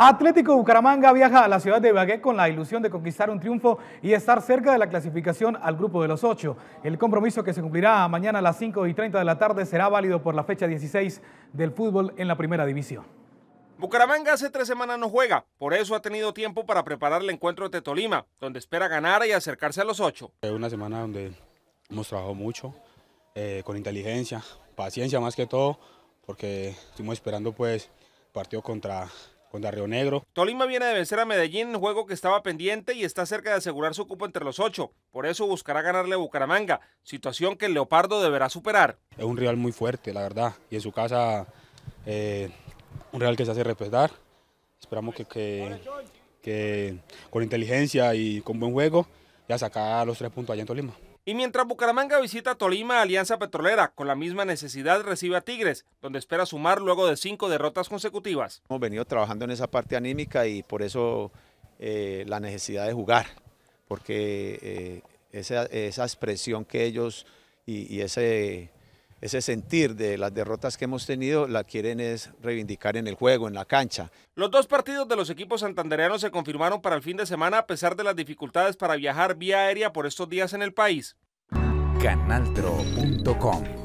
Atlético Bucaramanga viaja a la ciudad de Bagué con la ilusión de conquistar un triunfo y estar cerca de la clasificación al grupo de los ocho. El compromiso que se cumplirá mañana a las 5 y 30 de la tarde será válido por la fecha 16 del fútbol en la primera división. Bucaramanga hace tres semanas no juega, por eso ha tenido tiempo para preparar el encuentro de Tolima, donde espera ganar y acercarse a los ocho. Es una semana donde hemos trabajado mucho, eh, con inteligencia, paciencia más que todo, porque estuvimos esperando pues partido contra contra Río Negro. Tolima viene de vencer a Medellín en juego que estaba pendiente y está cerca de asegurar su cupo entre los ocho. Por eso buscará ganarle a Bucaramanga, situación que el Leopardo deberá superar. Es un rival muy fuerte, la verdad, y en su casa eh, un rival que se hace respetar. Esperamos que, que con inteligencia y con buen juego ya sacar los tres puntos allá en Tolima. Y mientras Bucaramanga visita Tolima, Alianza Petrolera, con la misma necesidad, recibe a Tigres, donde espera sumar luego de cinco derrotas consecutivas. Hemos venido trabajando en esa parte anímica y por eso eh, la necesidad de jugar, porque eh, esa, expresión que ellos y ese ese sentir de las derrotas que hemos tenido la quieren es reivindicar en el juego, en la cancha. Los dos partidos de los equipos santandereanos se confirmaron para el fin de semana a pesar de las dificultades para viajar vía aérea por estos días en el país. Canaltro.com